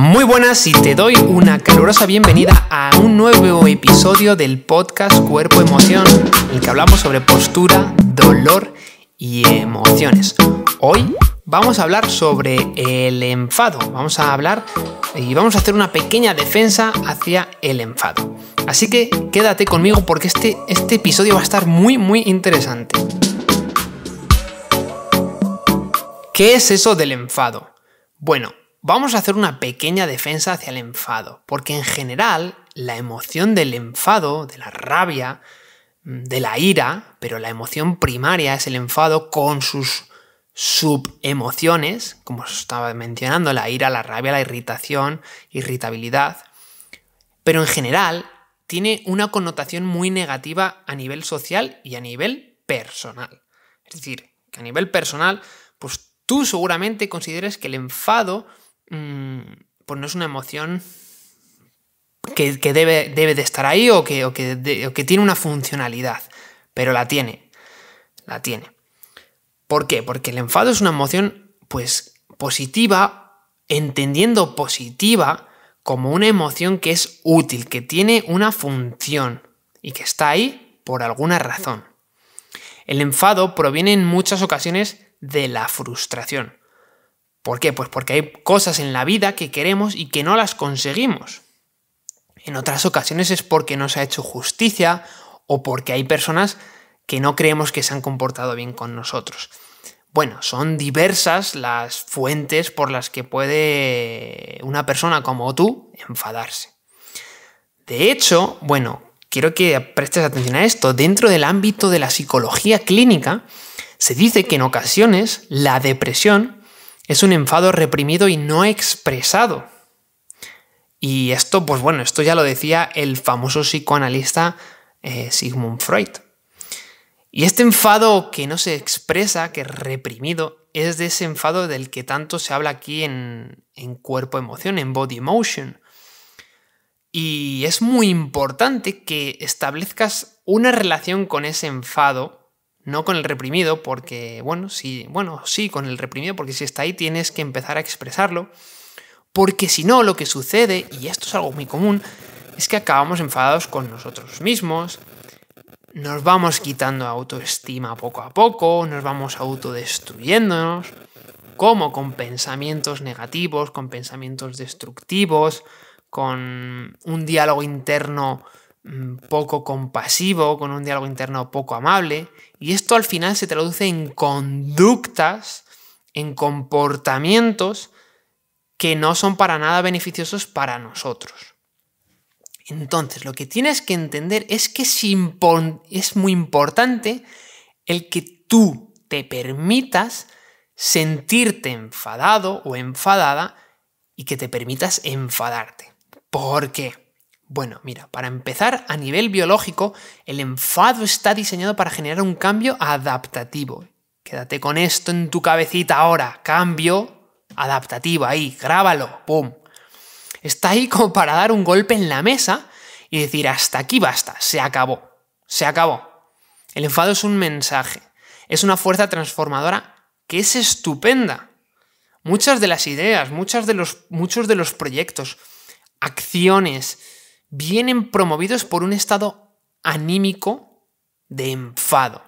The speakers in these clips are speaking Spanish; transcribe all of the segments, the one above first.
Muy buenas y te doy una calurosa bienvenida a un nuevo episodio del podcast Cuerpo Emoción, en el que hablamos sobre postura, dolor y emociones. Hoy vamos a hablar sobre el enfado, vamos a hablar y vamos a hacer una pequeña defensa hacia el enfado. Así que quédate conmigo porque este, este episodio va a estar muy muy interesante. ¿Qué es eso del enfado? Bueno, Vamos a hacer una pequeña defensa hacia el enfado, porque en general la emoción del enfado, de la rabia, mm, de la ira, pero la emoción primaria es el enfado con sus subemociones, como os estaba mencionando, la ira, la rabia, la irritación, irritabilidad, pero en general tiene una connotación muy negativa a nivel social y a nivel personal. Es decir, que a nivel personal, pues tú seguramente consideres que el enfado Mm, pues no es una emoción que, debe, de estar ahí o que, que tiene una funcionalidad, pero la tiene, la tiene. ¿Por qué? Porque el enfado es una emoción pues positiva, entendiendo positiva como una emoción que es útil, que tiene una función y que está ahí por alguna razón. El enfado proviene en muchas ocasiones de la frustración. ¿Por qué? Pues porque hay cosas en la vida que queremos y que no las conseguimos. En otras ocasiones es porque no se ha hecho justicia o porque hay personas que no creemos que se han comportado bien con nosotros. Bueno, son diversas las fuentes por las que puede una persona como tú enfadarse. De hecho, bueno, quiero que prestes atención a esto, dentro del ámbito de la psicología clínica se dice que en ocasiones la depresión es un enfado reprimido y no expresado. Y esto, pues bueno, esto ya lo decía el famoso psicoanalista eh, Sigmund Freud. Y este enfado que no se expresa, que es reprimido, es de ese enfado del que tanto se habla aquí en, en cuerpo-emoción, en body motion Y es muy importante que establezcas una relación con ese enfado no con el reprimido, porque, bueno, sí, bueno, sí, con el reprimido, porque si está ahí tienes que empezar a expresarlo. Porque si no, lo que sucede, y esto es algo muy común, es que acabamos enfadados con nosotros mismos, nos vamos quitando autoestima poco a poco, nos vamos autodestruyéndonos, como con pensamientos negativos, con pensamientos destructivos, con un diálogo interno Mm, poco compasivo, con un diálogo interno poco amable, y esto al final se traduce en conductas, en comportamientos que no son para nada beneficiosos para nosotros. Entonces, lo que tienes que entender es que es, muy importante el que tú te permitas sentirte enfadado o enfadada y que te permitas enfadarte. ¿Por qué? Bueno, mira, para empezar, a nivel biológico, el enfado está diseñado para generar un cambio adaptativo. Quédate con esto en tu cabecita ahora. Cambio adaptativo, ahí, grábalo, ¡pum! Está ahí como para dar un golpe en la mesa y decir, hasta aquí basta, se acabó, se acabó. El enfado es un mensaje, es una fuerza transformadora que es estupenda. Muchas de las ideas, de los, muchos de los proyectos, acciones, vienen promovidos por un estado anímico de enfado.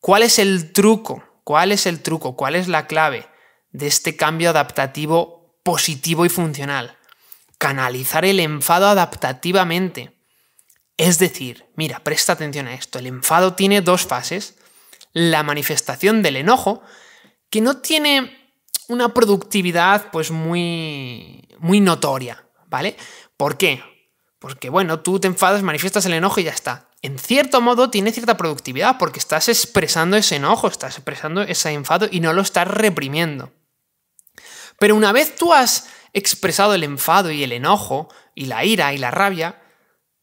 ¿Cuál es el truco? ¿Cuál es el truco? ¿Cuál es la clave de este cambio adaptativo positivo y funcional? Canalizar el enfado adaptativamente. Es decir, mira, presta atención a esto, el enfado tiene dos fases. La manifestación del enojo, que no tiene una productividad pues muy, muy notoria, ¿vale? ¿Por qué? Porque bueno, tú te enfadas, manifiestas el enojo y ya está. En cierto modo tiene cierta productividad porque estás expresando ese enojo, estás expresando ese enfado y no lo estás reprimiendo. Pero una vez tú has expresado el enfado y el enojo y la ira y la rabia,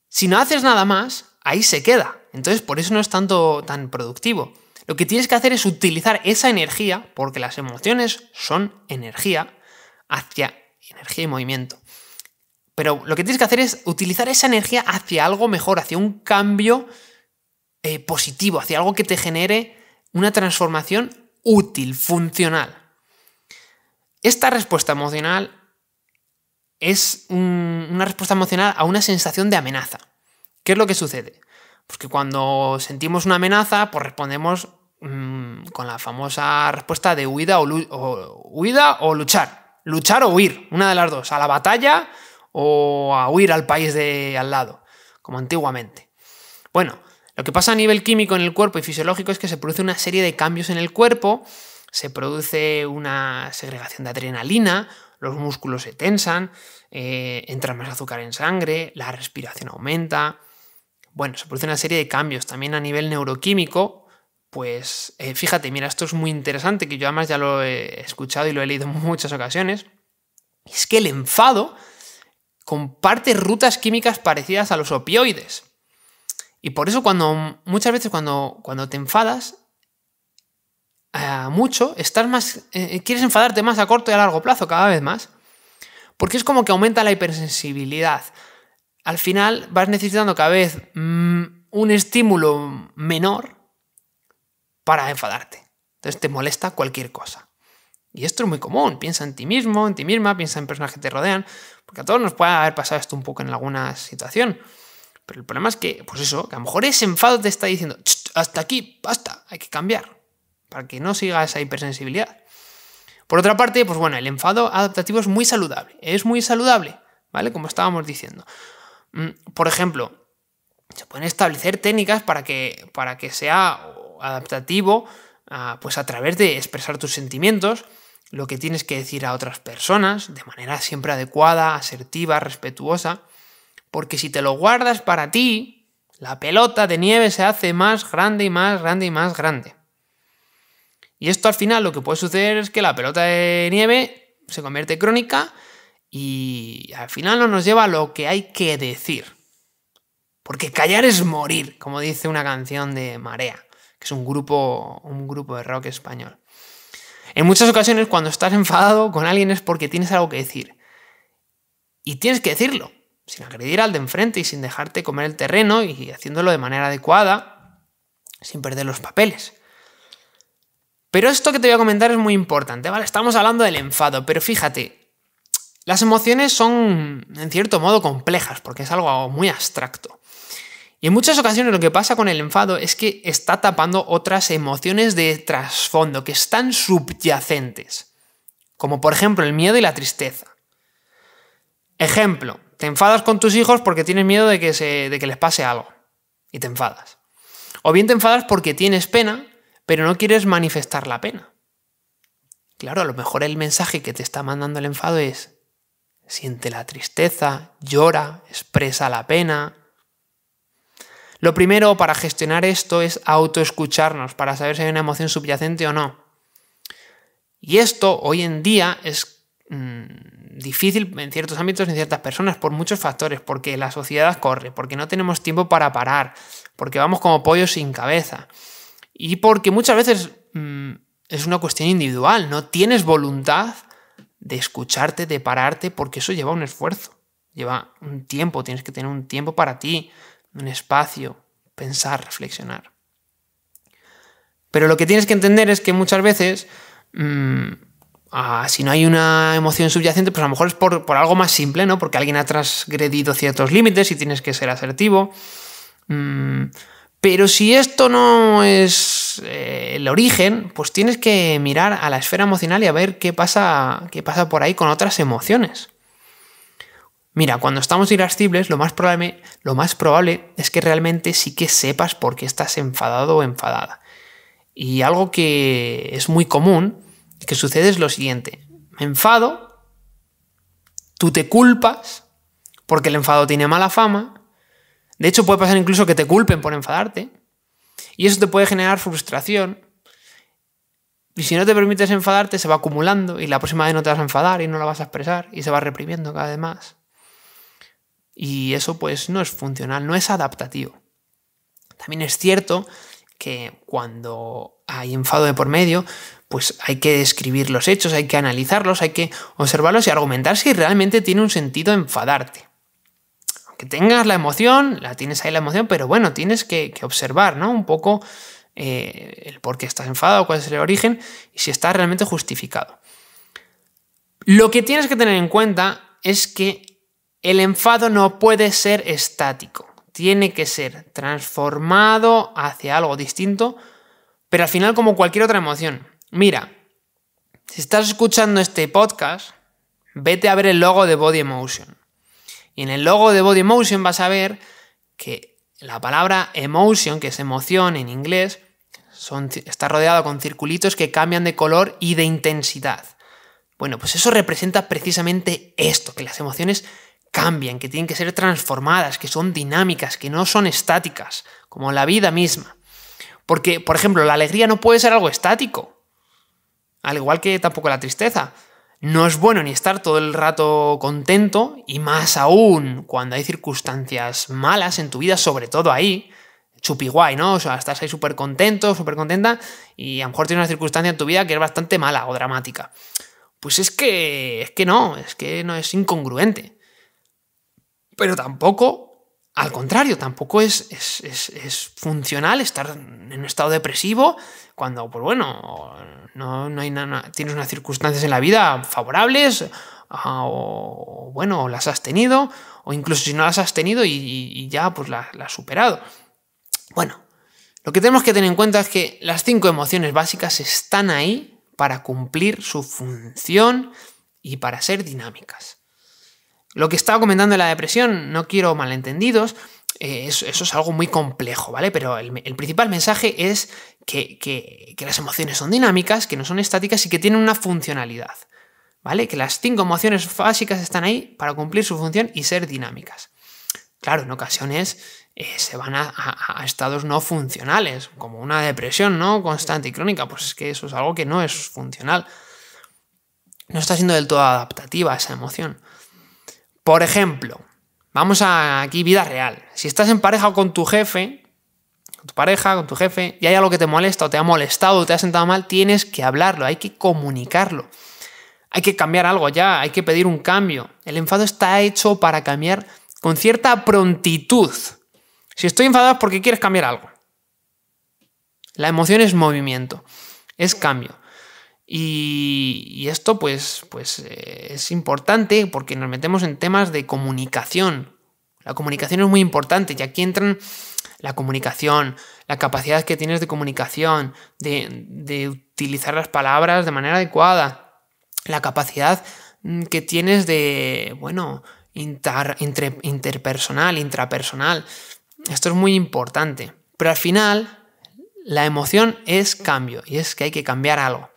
si no haces nada más, ahí se queda. Entonces por eso no es tanto tan productivo. Lo que tienes que hacer es utilizar esa energía, porque las emociones son energía, hacia energía y movimiento pero lo que tienes que hacer es utilizar esa energía hacia algo mejor, hacia un cambio eh, positivo, hacia algo que te genere una transformación útil, funcional. Esta respuesta emocional es una respuesta emocional a una sensación de amenaza. ¿Qué es lo que sucede? Pues que cuando sentimos una amenaza, pues respondemos mm, con la famosa respuesta de huida o, huida o luchar. Luchar o huir, una de las dos, a la batalla o a huir al país de al lado, como antiguamente. Bueno, lo que pasa a nivel químico en el cuerpo y fisiológico es que se produce una serie de cambios en el cuerpo, se produce una segregación de adrenalina, los músculos se tensan, eh, entra más azúcar en sangre, la respiración aumenta. Bueno, se produce una serie de cambios también a nivel neuroquímico. Pues eh, fíjate, mira, esto es muy interesante, que yo además ya lo he escuchado y lo he leído en muchas ocasiones. Es que el enfado comparte rutas químicas parecidas a los opioides. Y por eso cuando muchas veces cuando, cuando te enfadas eh, mucho, estás más, eh, quieres enfadarte más a corto y a largo plazo cada vez más. Porque es como que aumenta la hipersensibilidad. Al final vas necesitando cada vez mm, un estímulo menor para enfadarte. Entonces te molesta cualquier cosa. Y esto es muy común, piensa en ti mismo, en ti misma, piensa en personas que te rodean, porque a todos nos puede haber pasado esto un poco en alguna situación. Pero el problema es que, pues eso, que a lo mejor ese enfado te está diciendo, hasta aquí, basta, hay que cambiar, para que no siga esa hipersensibilidad. Por otra parte, pues bueno, el enfado adaptativo es muy saludable, es muy saludable, ¿vale? Como estábamos diciendo. Mm, por ejemplo, se pueden establecer técnicas para que, para que sea adaptativo, ah, pues a través de expresar tus sentimientos, lo que tienes que decir a otras personas de manera siempre adecuada, asertiva, respetuosa, porque si te lo guardas para ti, la pelota de nieve se hace más grande y más grande y más grande. Y esto al final lo que puede suceder es que la pelota de nieve se convierte en crónica y al final no nos lleva a lo que hay que decir. Porque callar es morir, como dice una canción de Marea, que es un grupo, un grupo de rock español. En muchas ocasiones cuando estás enfadado con alguien es porque tienes algo que decir. Y tienes que decirlo, sin agredir al de enfrente y sin dejarte comer el terreno y haciéndolo de manera adecuada, sin perder los papeles. Pero esto que te voy a comentar es muy importante, ¿vale? Estamos hablando del enfado, pero fíjate, las emociones son en cierto modo complejas porque es algo muy abstracto. Y en muchas ocasiones lo que pasa con el enfado es que está tapando otras emociones de trasfondo que están subyacentes, como por ejemplo el miedo y la tristeza. Ejemplo, te enfadas con tus hijos porque tienes miedo de que, de que les pase algo y te enfadas. O bien te enfadas porque tienes pena, pero no quieres manifestar la pena. Claro, a lo mejor el mensaje que te está mandando el enfado es, siente la tristeza, llora, expresa la pena, lo primero para gestionar esto es autoescucharnos, para saber si hay una emoción subyacente o no. Y esto hoy en día es mm, difícil en ciertos ámbitos, y en ciertas personas, por muchos factores, porque la sociedad corre, porque no tenemos tiempo para parar, porque vamos como pollos sin cabeza. Y porque muchas veces mm, es una cuestión individual, no tienes voluntad de escucharte, de pararte, porque eso lleva un esfuerzo, lleva un tiempo, tienes que tener un tiempo para ti, un espacio, pensar, reflexionar. Pero lo que tienes que entender es que muchas veces, mm, ah, si no hay una emoción subyacente, pues a lo mejor es por, algo más simple, ¿no? Porque alguien ha transgredido ciertos límites y tienes que ser asertivo. Mm, pero si esto no es eh, el origen, pues tienes que mirar a la esfera emocional y a ver qué pasa, qué pasa por ahí con otras emociones. Mira, cuando estamos irascibles, lo más, probable, es que realmente sí que sepas por qué estás enfadado o enfadada. Y algo que es muy común que sucede es lo siguiente. Me enfado, tú te culpas, porque el enfado tiene mala fama. De hecho, puede pasar incluso que te culpen por enfadarte. Y eso te puede generar frustración. Y si no te permites enfadarte, se va acumulando y la próxima vez no te vas a enfadar y no la vas a expresar y se va reprimiendo cada vez más y eso pues no es funcional, no es adaptativo. También es cierto que cuando hay enfado de por medio, pues hay que describir los hechos, hay que analizarlos, hay que observarlos y argumentar si realmente tiene un sentido enfadarte. Aunque tengas la emoción, la tienes ahí la emoción, pero bueno, tienes que, observar, ¿no? Un poco eh, el por qué estás enfadado, cuál es el origen y si está realmente justificado. Lo que tienes que tener en cuenta es que el enfado no puede ser estático, tiene que ser transformado hacia algo distinto, pero al final como cualquier otra emoción. Mira, si estás escuchando este podcast, vete a ver el logo de Body Emotion. Y en el logo de Body Emotion vas a ver que la palabra emotion, que es emoción en inglés, está rodeada con circulitos que cambian de color y de intensidad. Bueno, pues eso representa precisamente esto, que las emociones cambian, que tienen que ser transformadas, que son dinámicas, que no son estáticas, como la vida misma. Porque, por ejemplo, la alegría no puede ser algo estático, al igual que tampoco la tristeza. No es bueno ni estar todo el rato contento, y más aún cuando hay circunstancias malas en tu vida, sobre todo ahí, chupi guay, ¿no? O sea, estás ahí súper contento, súper contenta, y a lo mejor tienes una circunstancia en tu vida que es bastante mala o dramática. Pues es que, es que no, es que no es incongruente pero tampoco al contrario, tampoco es, funcional estar en un estado depresivo cuando, pues bueno, no, hay nada, tienes unas circunstancias en la vida favorables ah, o, bueno, las has tenido o incluso si no las has tenido y, ya pues las la has superado. Bueno, lo que tenemos que tener en cuenta es que las cinco emociones básicas están ahí para cumplir su función y para ser dinámicas. Lo que estaba comentando de la depresión, no quiero malentendidos, eh, eso, es algo muy complejo, ¿vale? Pero el, principal mensaje es que, las emociones son dinámicas, que no son estáticas y que tienen una funcionalidad, ¿vale? Que las cinco emociones básicas están ahí para cumplir su función y ser dinámicas. Claro, en ocasiones eh, se van a, estados no funcionales, como una depresión no constante y crónica, pues es que eso es algo que no es funcional. No está siendo del todo adaptativa esa emoción. Por ejemplo, vamos a aquí vida real. Si estás en pareja con tu jefe, con tu pareja, con tu jefe, y hay algo que te molesta o te ha molestado o te ha sentado mal, tienes que hablarlo, hay que comunicarlo. Hay que cambiar algo ya, hay que pedir un cambio. El enfado está hecho para cambiar con cierta prontitud. Si estoy enfadado es porque quieres cambiar algo. La emoción es movimiento, es cambio. Y, esto pues, pues eh, es importante porque nos metemos en temas de comunicación. La comunicación es muy importante y aquí entran la comunicación, la capacidad que tienes de comunicación, de, utilizar las palabras de manera adecuada, la capacidad mm, que tienes de, bueno, interpersonal, intrapersonal. Esto es muy importante. Pero al final, la emoción es cambio y es que hay que cambiar algo.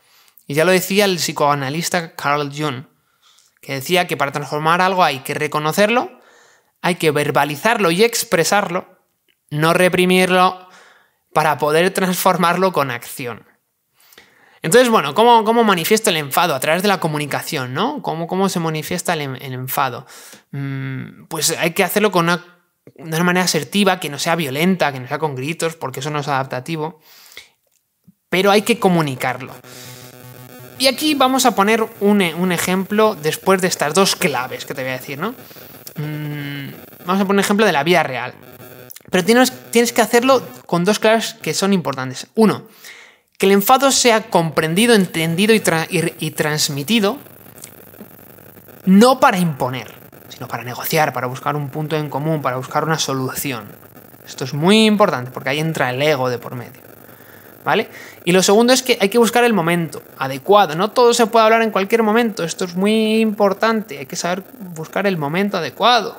Y ya lo decía el psicoanalista Carl Jung, que decía que para transformar algo hay que reconocerlo, hay que verbalizarlo y expresarlo, no reprimirlo para poder transformarlo con acción. Entonces, bueno, ¿cómo, cómo manifiesto el enfado? A través de la comunicación, ¿no? ¿Cómo, se manifiesta el, enfado? Mm, pues hay que hacerlo con una de una manera asertiva, que no sea violenta, que no sea con gritos, porque eso no es adaptativo, pero hay que comunicarlo. Y aquí vamos a poner un, ejemplo después de estas dos claves que te voy a decir, ¿no? Mm, vamos a poner un ejemplo de la vida real. Pero tienes, que hacerlo con dos claves que son importantes. Uno, que el enfado sea comprendido, entendido y transmitido, no para imponer, sino para negociar, para buscar un punto en común, para buscar una solución. Esto es muy importante porque ahí entra el ego de por medio. ¿vale? Y lo segundo es que hay que buscar el momento adecuado. No todo se puede hablar en cualquier momento. Esto es muy importante. Hay que saber buscar el momento adecuado.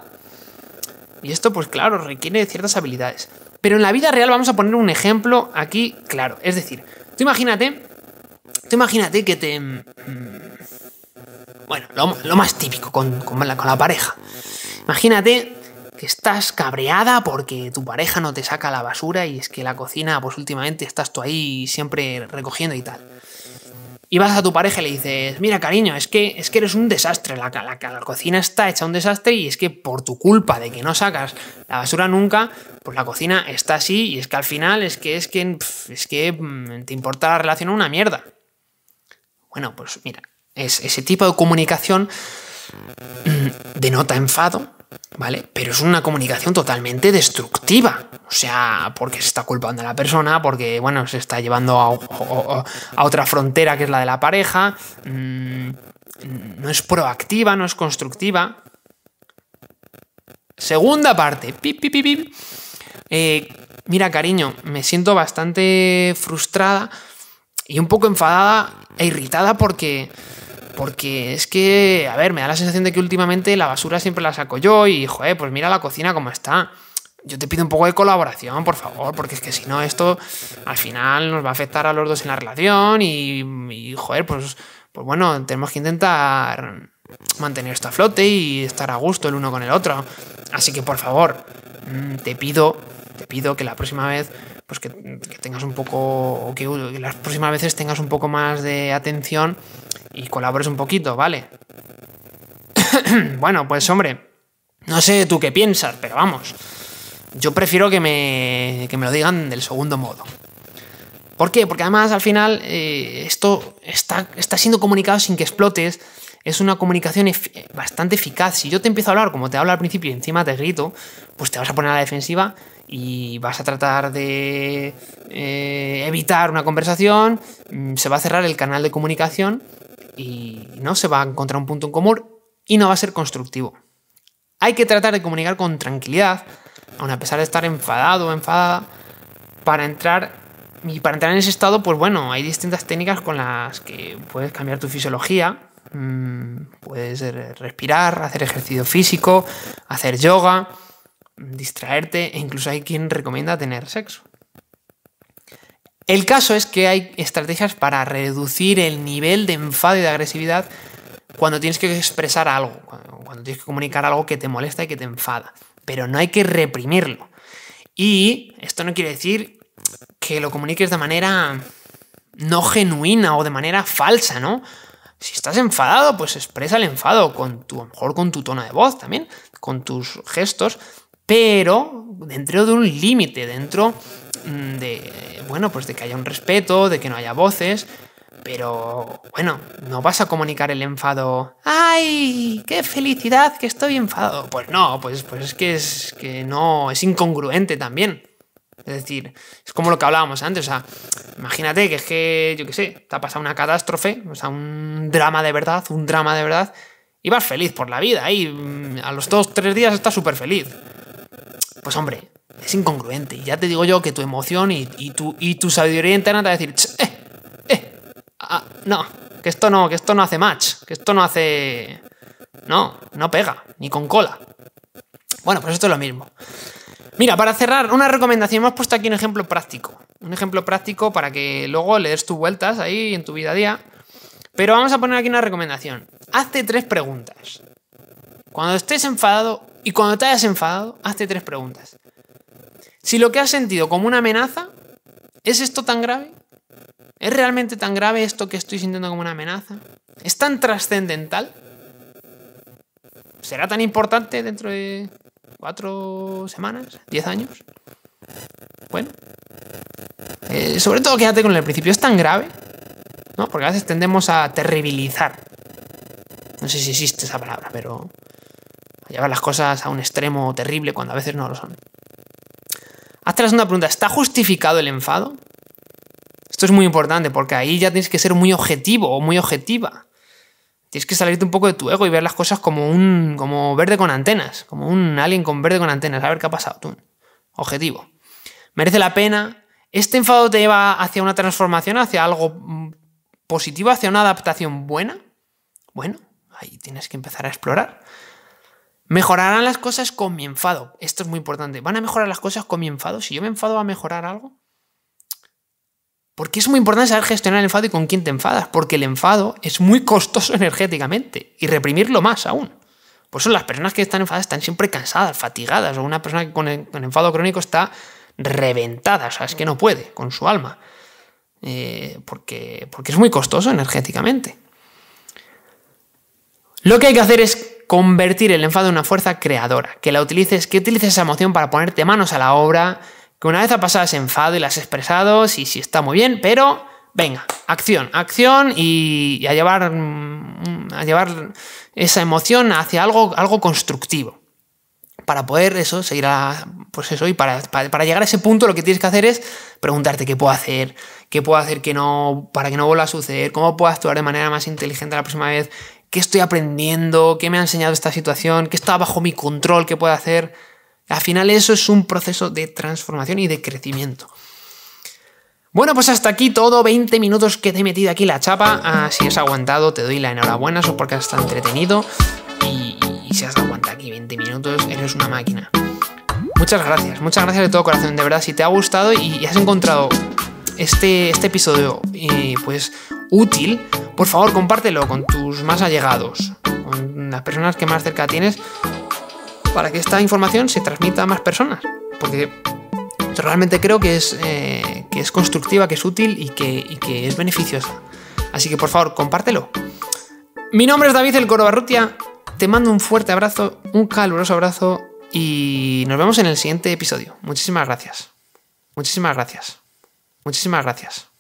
Y esto, pues claro, requiere ciertas habilidades. Pero en la vida real vamos a poner un ejemplo aquí claro. Es decir, tú imagínate, tú imagínate que te... Mm, bueno, lo, más típico con la pareja. Imagínate que estás cabreada porque tu pareja no te saca la basura y es que la cocina, pues últimamente estás tú ahí siempre recogiendo y tal. Y vas a tu pareja y le dices, mira cariño, es que, es que eres un desastre, la, cocina está hecha un desastre y es que por tu culpa de que no sacas la basura nunca, pues la cocina está así y es que al final es que, es que, es que mm, te importa la relación una mierda. Bueno, pues mira, es, ese tipo de comunicación mm, denota enfado, ¿vale? Pero es una comunicación totalmente destructiva. O sea, porque se está culpando a la persona, porque, bueno, se está llevando a, otra frontera que es la de la pareja. Mm, no es proactiva, no es constructiva. Segunda parte. Eh, mira, cariño, me siento bastante frustrada y un poco enfadada e irritada porque porque es que, a ver, me da la sensación de que últimamente la basura siempre la saco yo y, joder, pues mira la cocina como está. Yo te pido un poco de colaboración, por favor, porque es que si no, esto al final nos va a afectar a los dos en la relación y, y joder, pues, pues bueno, tenemos que intentar mantener esto a flote y estar a gusto el uno con el otro. Así que, por favor, mm, te pido, te pido que la próxima vez pues que, tengas un poco, que las próximas veces tengas un poco más de atención y colabores un poquito, ¿vale? bueno, pues hombre, no sé tú qué piensas, pero vamos, yo prefiero que me, que me lo digan del segundo modo. ¿Por qué? Porque además al final eh, esto está, está siendo comunicado sin que explotes. Es una comunicación bastante eficaz. Si yo te empiezo a hablar como te hablo al principio y encima te grito, pues te vas a poner a la defensiva y vas a tratar de eh, evitar una conversación, mm, se va a cerrar el canal de comunicación y no se va a encontrar un punto en común y no va a ser constructivo. Hay que tratar de comunicar con tranquilidad, aun a pesar de estar enfadado o enfadada, para entrar y para entrar en ese estado, pues bueno, hay distintas técnicas con las que puedes cambiar tu fisiología. Mm, puedes respirar, hacer ejercicio físico, hacer yoga, distraerte e incluso hay quien recomienda tener sexo. El caso es que hay estrategias para reducir el nivel de enfado y de agresividad cuando tienes que expresar algo, cuando tienes que comunicar algo que te molesta y que te enfada. Pero no hay que reprimirlo. Y esto no quiere decir que lo comuniques de manera no genuina o de manera falsa, ¿no? Si estás enfadado, pues expresa el enfado con tu, a lo mejor con tu tono de voz también, con tus gestos, pero dentro de un límite, dentro mm, de, bueno, pues de que haya un respeto, de que no haya voces, pero bueno, no vas a comunicar el enfado. ¡Ay! ¡Qué felicidad que estoy enfadado! Pues no, pues, pues es que es que no, es incongruente también. Es decir, es como lo que hablábamos antes. imagínate que es que, yo qué sé, te ha pasado una catástrofe, o sea, un drama de verdad, un drama de verdad, y vas feliz por la vida. Y mm, a los dos, tres días estás súper feliz. Pues hombre, es incongruente. Y ya te digo yo que tu emoción y, tu, y tu sabiduría interna te va a decir, eh, eh, ah, no, que esto no, que esto no hace match, que esto no hace... No, no pega, ni con cola. Bueno, pues esto es lo mismo. Mira, para cerrar, una recomendación. Hemos puesto aquí un ejemplo práctico. Un ejemplo práctico para que luego le des tus vueltas ahí en tu vida a día. Pero vamos a poner aquí una recomendación. Hazte tres preguntas. Cuando estés enfadado, y cuando te hayas enfadado, hazte tres preguntas. Si lo que has sentido como una amenaza, ¿es esto tan grave? ¿Es realmente tan grave esto que estoy sintiendo como una amenaza? ¿Es tan trascendental? ¿Será tan importante dentro de cuatro semanas? ¿Diez años? Bueno. Eh, sobre todo quédate con el principio. ¿Es tan grave? ¿No? Porque a veces tendemos a terribilizar. No sé si existe esa palabra, pero llevar las cosas a un extremo terrible cuando a veces no lo son. Hazte la segunda pregunta, ¿está justificado el enfado? Esto es muy importante porque ahí ya tienes que ser muy objetivo o muy objetiva. Tienes que salirte un poco de tu ego y ver las cosas como un como verde con antenas, como un alien con verde con antenas, a ver qué ha pasado tú. Objetivo. ¿Merece la pena? ¿Este enfado te lleva hacia una transformación, hacia algo mm, positivo, hacia una adaptación buena? Bueno, ahí tienes que empezar a explorar. Mejorarán las cosas con mi enfado. Esto es muy importante. ¿Van a mejorar las cosas con mi enfado? Si yo me enfado, ¿va a mejorar algo? Porque es muy importante saber gestionar el enfado y con quién te enfadas, porque el enfado es muy costoso energéticamente y reprimirlo más aún. Por eso las personas que están enfadadas están siempre cansadas, fatigadas, o una persona que con, enfado crónico está reventada, o sea, es que no puede con su alma, eh, porque, porque es muy costoso energéticamente. Lo que hay que hacer es convertir el enfado en una fuerza creadora, que la utilices, que utilices esa emoción para ponerte manos a la obra, que una vez ha pasado ese enfado y la has expresado, sí, si está muy bien, pero venga, acción, acción y, a, llevar, mm, a llevar esa emoción hacia algo, algo constructivo. Para poder eso, seguir a, pues eso, y para, para, llegar a ese punto lo que tienes que hacer es preguntarte qué puedo hacer, qué puedo hacer que no, para que no vuelva a suceder, cómo puedo actuar de manera más inteligente la próxima vez, ¿Qué estoy aprendiendo? ¿Qué me ha enseñado esta situación? ¿Qué está bajo mi control? ¿Qué puedo hacer? Al final eso es un proceso de transformación y de crecimiento. Bueno, pues hasta aquí todo, 20 minutos que te he metido aquí la chapa. Ah, si has aguantado, te doy la enhorabuena, o porque has entretenido. Y, si has aguantado aquí 20 minutos, eres una máquina. Muchas gracias, muchas gracias de todo corazón, de verdad. Si te ha gustado y, has encontrado este, este episodio, eh, pues útil, por favor compártelo con tus más allegados, con las personas que más cerca tienes, para que esta información se transmita a más personas. Porque realmente creo que es, eh, que es constructiva, que es útil y que, que es beneficiosa. Así que por favor, compártelo. Mi nombre es David El Corobarrutia. Te mando un fuerte abrazo, un caluroso abrazo y nos vemos en el siguiente episodio. Muchísimas gracias. Muchísimas gracias. Muchísimas gracias.